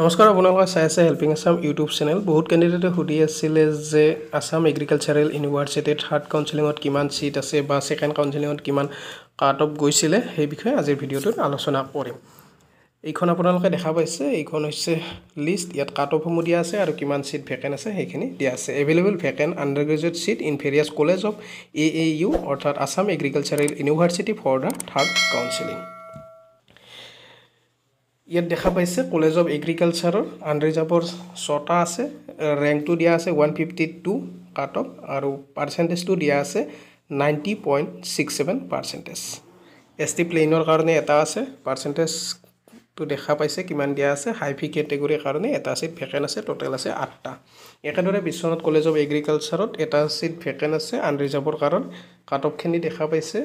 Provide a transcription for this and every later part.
নমস্কাৰ আপোনালোকে চাই আছে হেল্পিং আছাম ইউটিউব চেনেল বহুত কেণ্ডিডেটে সুধি আছিলে যে আছাম এগ্ৰিকালচাৰেল ইউনিভাৰ্চিটিত থাৰ্ড কাউঞ্চিলিঙত কিমান চিট আছে বা ছেকেণ্ড কাউঞ্চিলিঙত কিমান কাট অফ গৈছিলে সেই বিষয়ে আজিৰ ভিডিঅ'টোত আলোচনা কৰিম এইখন আপোনালোকে দেখা পাইছে এইখন হৈছে লিষ্ট ইয়াত কাট অফসমূহ দিয়া আছে আৰু কিমান চিট ভেকেণ্ট আছে সেইখিনি দিয়া আছে available vacant under graduate seat in various college of A A U অৰ্থাৎ Assam agricultural university for the third counselling ইয়াত দেখা পাইছে কলেজ অফ এগ্ৰিকালচাৰৰ আণ্ডাৰিজাবৰ ছটা আছে ৰেংকটো দিয়া আছে ওৱান ফিফটি টু কাটক আৰু পাৰ্চেণ্টেজটো দিয়া আছে ninety point six seven percentage S T প্লেইনৰ কাৰণে এটা আছে পাৰ্চেণ্টেজটো দেখা পাইছে কিমান দিয়া আছে হাই ফি কেটেগৰীৰ কাৰণে এটা ছিট ভেকেণ্ট আছে টোটেল আছে আঠটা একেদৰে বিশ্বনাথ কলেজ অফ এগ্ৰিকালচাৰত এটা ছিট ভেকেণ্ট আছে আণ্ডাৰিজাবৰ কাৰণ কাটকখিনি দেখা পাইছে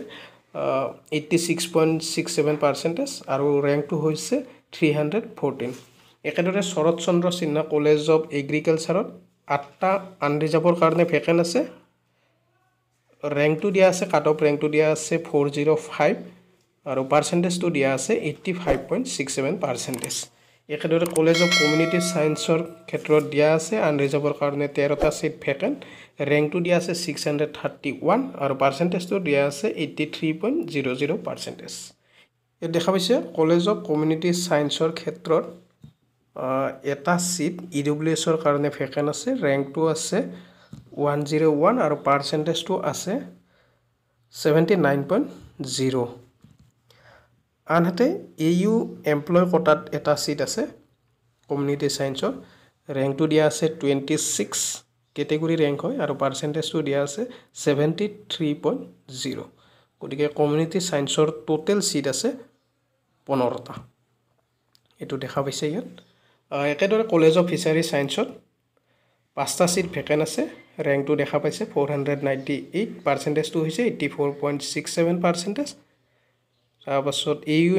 eighty six point six seven percentage আৰু ৰেংকটো হৈছে থ্ৰী হাণ্ড্ৰেড ফৰ্টিন একেদৰে শৰত চন্দ্ৰ সিন্হা কলেজ অৱ এগ্ৰিকালচাৰত আঠটা আনৰিজাৰ্ভৰ কাৰণে ভেকেণ্ট আছে ৰেংকটো দিয়া আছে কাট অফ ৰেংকটো দিয়া আছে ফ'ৰ জিৰ' ফাইভ আৰু পাৰ্চেণ্টেজটো দিয়া আছে eighty five point six seven percentage একেদৰে কলেজ অফ কমিউনিটি চায়েন্সৰ ক্ষেত্ৰত দিয়া আছে আনৰিজাৰ্ভৰ কাৰণে তেৰটা ছিট ভেকেণ্ট ৰেংকটো দিয়া আছে ছিক্স হাণ্ড্ৰেড থাৰ্টি ওৱান আৰু পাৰ্চেণ্টেজটো দিয়া আছে eighty three point zero' zero' percentage ইয়াত দেখা পাইছে কলেজ অফ কমিউনিটি চায়েন্সৰ ক্ষেত্ৰত এটা চিট ই ডব্লিউ এছৰ কাৰণে ভেকেণ্ট আছে ৰেংকটো আছে ওৱান জিৰ' ওৱান আৰু পাৰ্চেণ্টেজটো আছে ছেভেণ্টি নাইন পইণ্ট জিৰ' আনহাতে এ ইউ এমপ্লয় কটাত এটা চিট আছে কমিউনিটি চায়েন্সৰ ৰেংকটো দিয়া আছে টুৱেণ্টি ছিক্স কেটেগৰী ৰেংক হয় আৰু পাৰ্চেণ্টেজটো দিয়া আছে ছেভেণ্টি থ্ৰী পইণ্ট জিৰ' গতিকে কমিউনিটি চায়েন্সৰ টোটেল চিট আছে পোন্ধৰটা এইটো দেখা পাইছে ইয়াত একেদৰে কলেজ অফ ফিচাৰী চায়েন্সত পাঁচটা চিট ভেকেণ্ট আছে ৰেংকটো দেখা পাইছে ফ'ৰ হাণ্ড্ৰেড নাইণ্টি এইট পাৰ্চেণ্টেজটো হৈছে eighty four point six seven percentage তাৰপাছত এই ইউ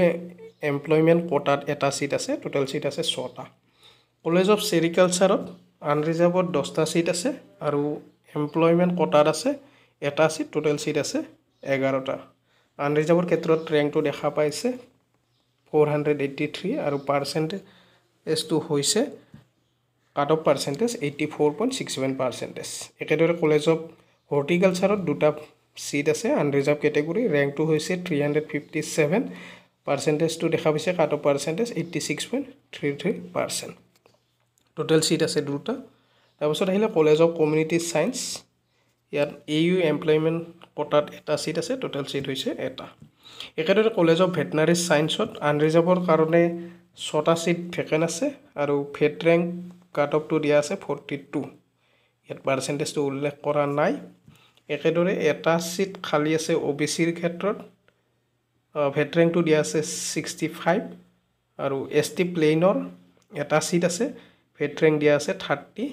এমপ্লয়মেণ্ট কোটাত এটা চিট আছে টোটেল চিট আছে ছটা কলেজ অফ ছেৰিকালচাৰত আনৰিজাৰ্ভত দহটা চিট আছে আৰু এমপ্লয়মেণ্ট কোটাত আছে এটা চিট টোটেল চিট আছে এঘাৰটা আনৰিজাৰ্ভৰ ক্ষেত্ৰত ৰেংকটো দেখা পাইছে ফ'ৰ হাণ্ড্ৰেড এইটি থ্ৰী আৰু পাৰ্চেণ্টেজটো হৈছে cut off percentage eighty four point six seven percentage একেদৰে কলেজ অফ হৰ্টিকালচাৰত দুটা সিট আছে আনৰিজাৰ্ভ কেটেগৰী ৰেংকটো হৈছে থ্ৰী হাণ্ড্ৰেড ফিফটি সেভেন পাৰ্চেণ্টেজটো দেখা পাইছে cut off percentage eighty six point three three percent total seat আছে দুটা তাৰপিছত আহিলে কলেজ অফ কমিউনিটি সায়েন্স ইয়াত এ ইউ এমপ্লয়মেণ্ট কটাত এটা ছিট আছে টোটেল ছিট হৈছে এটা একেদৰে কলেজ অফ ভেটনাৰি ছায়েন্সত আনৰিজাৰ্ভৰ কাৰণে ছটা ছিট ভেকেণ্ট আছে আৰু ভেট ৰেংক কাট অফটো দিয়া আছে ফৰ্টি টু ইয়াত পাৰ্চেণ্টেজটো উল্লেখ কৰা নাই একেদৰে এটা ছিট খালী আছে অ' বি চিৰ ক্ষেত্ৰত ভেট ৰেংকটো দিয়া আছে ছিক্সটি ফাইভ আৰু এছ টি প্লেইনৰ এটা ছিট আছে ভেট ৰেংক দিয়া আছে থাৰ্টি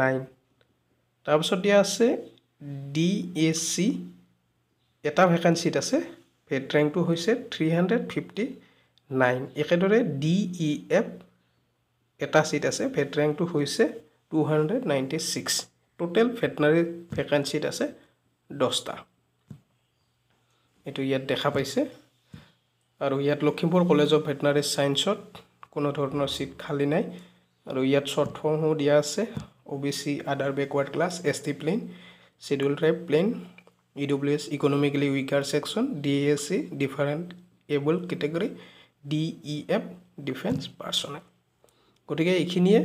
নাইন তাৰপিছত দিয়া আছে ডি এ চি এটা ভেকেঞ্চিত আছে ভেট ৰেংকটো হৈছে থ্ৰী হাণ্ড্ৰেড ফিফটি নাইন একেদৰে ডি ই এফ এটা চিট আছে ভেট ৰেংকটো হৈছে two hundred ninety six total veterinary ভেকেঞ্চিত আছে দহটা এইটো ইয়াত দেখা পাইছে আৰু ইয়াত লখিমপুৰ কলেজ অফ ভেটনাৰী ছায়েন্সত কোনো ধৰণৰ চিট খালী নাই আৰু ইয়াত শ্বৰ্টফৰ্মো দিয়া আছে O' B C other backward class S T plain schedule tribe plain E W S economically weaker section D A C different able category D E F defence personnel গতিকে এইখিনিয়ে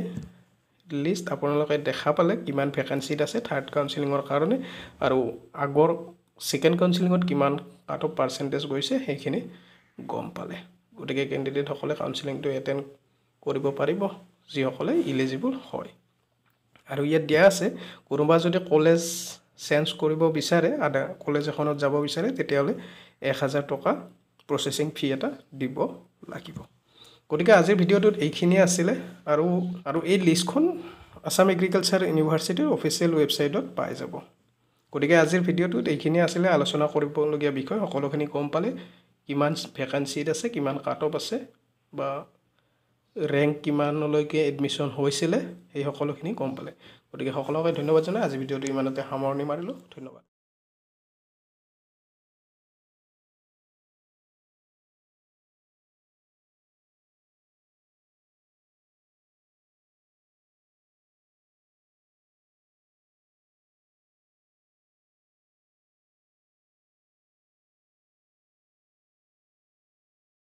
লিষ্ট আপোনালোকে দেখা পালে কিমান ভেকেঞ্চিত আছে থাৰ্ড কাউন্সিলিঙৰ কাৰণে আৰু আগৰ ছেকেণ্ড কাউন্সিলিঙত কিমান কাট অফ পাৰ্চেণ্টেজ গৈছে সেইখিনি গম পালে গতিকে কেণ্ডিডেটসকলে কাউন্সিলিংটো এটেণ্ড কৰিব পাৰিব যিসকলে ইলিজিবল হয় আৰু ইয়াত দিয়া আছে কোনোবা যদি কলেজ চেঞ্জ কৰিব বিচাৰে আদা কলেজ এখনত যাব বিচাৰে তেতিয়াহ'লে এক হাজাৰ টকা প্ৰচেছিং ফি এটা দিব লাগিব গতিকে আজিৰ ভিডিঅ'টোত এইখিনিয়ে আছিলে আৰু আৰু এই লিষ্টখন আছাম এগ্ৰিকালচাৰ ইউনিভাৰ্চিটিৰ অফিচিয়েল ৱেবছাইটত পাই যাব গতিকে আজিৰ ভিডিঅ'টোত এইখিনিয়ে আছিলে আলোচনা কৰিবলগীয়া বিষয় সকলোখিনি গম পালে কিমান ভেকেঞ্চিত আছে কিমান কাট কাটঅপ আছে বা ৰেংক কিমানলৈকে এডমিশ্যন হৈছিলে সেই সকলোখিনি গম পালে গতিকে সকলোকে ধন্যবাদ জনাই আজি ভিডিঅ'টো ইমানতে সামৰণি মাৰিলোঁ ধন্যবাদ